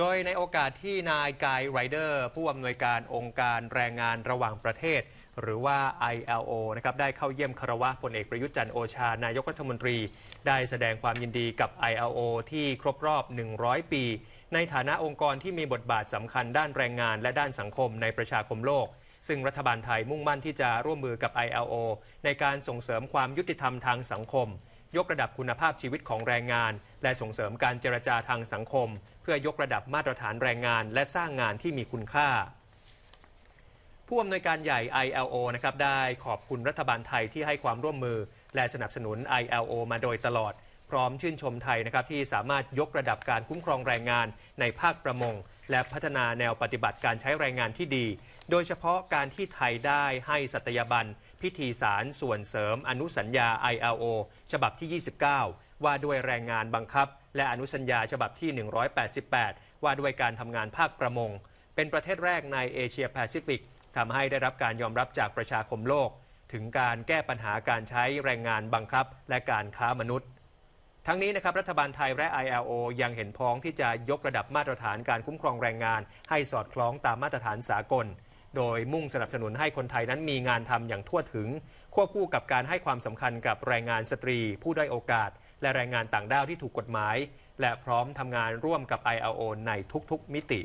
โดยในโอกาสที่นายกายไรเดอร์ ผู้อำนวยการองค์การแรงงานระหว่างประเทศ หรือว่า ILO นะครับได้เข้าเยี่ยมคารวะพลเอกประยุทธ์จันโอชา นายกรัฐมนตรีได้แสดงความยินดีกับ ILO ที่ครบรอบ 100 ปี ในฐานะองค์กรที่มีบทบาทสำคัญด้านแรงงานและด้านสังคมในประชาคมโลก ซึ่งรัฐบาลไทยมุ่งมั่นที่จะร่วมมือกับ ILO ในการส่งเสริมความยุติธรรมทางสังคมยกระดับคุณภาพชีวิตของแรงงาน และส่งเสริมการเจรจาทางสังคม เพื่อยกระดับมาตรฐานแรงงาน และสร้างงานที่มีคุณค่า ผู้อำนวยการใหญ่ ILO นะครับได้ขอบคุณรัฐบาลไทยที่ให้ความร่วมมือและสนับสนุน ILO มาโดยตลอด พร้อมชื่นชมไทยนะครับที่สามารถยกระดับการคุ้มครองแรงงานในภาคประมง และพัฒนาแนวปฏิบัติการใช้แรงงานที่ดี โดยเฉพาะการที่ไทยได้ให้สัตยาบันพิธีสารส่วนเสริมอนุสัญญา ILO ฉบับที่ 29 ว่าด้วยแรงงานบังคับ และอนุสัญญาฉบับที่ 188 ว่าด้วยการทำงานภาคประมง เป็นประเทศแรกในเอเชียแปซิฟิกทำให้ได้รับการยอมรับจากประชาคมโลก ถึงการแก้ปัญหาการใช้แรงงานบังคับและการค้ามนุษย์ ทั้งนี้นะครับ รัฐบาลไทยและ ILO ยังเห็นพ้องที่จะยกระดับมาตรฐานการคุ้มครองแรงงาน ให้สอดคล้องตามมาตรฐานสากลโดยมุ่งสนับสนุนให้คนไทยนั้นมีงานทำอย่างทั่วถึง ควบคู่กับการให้ความสำคัญกับแรงงานสตรีผู้ได้โอกาส และแรงงานต่างด้าวที่ถูกกฎหมาย และพร้อมทำงานร่วมกับ ILO ในทุกๆมิติ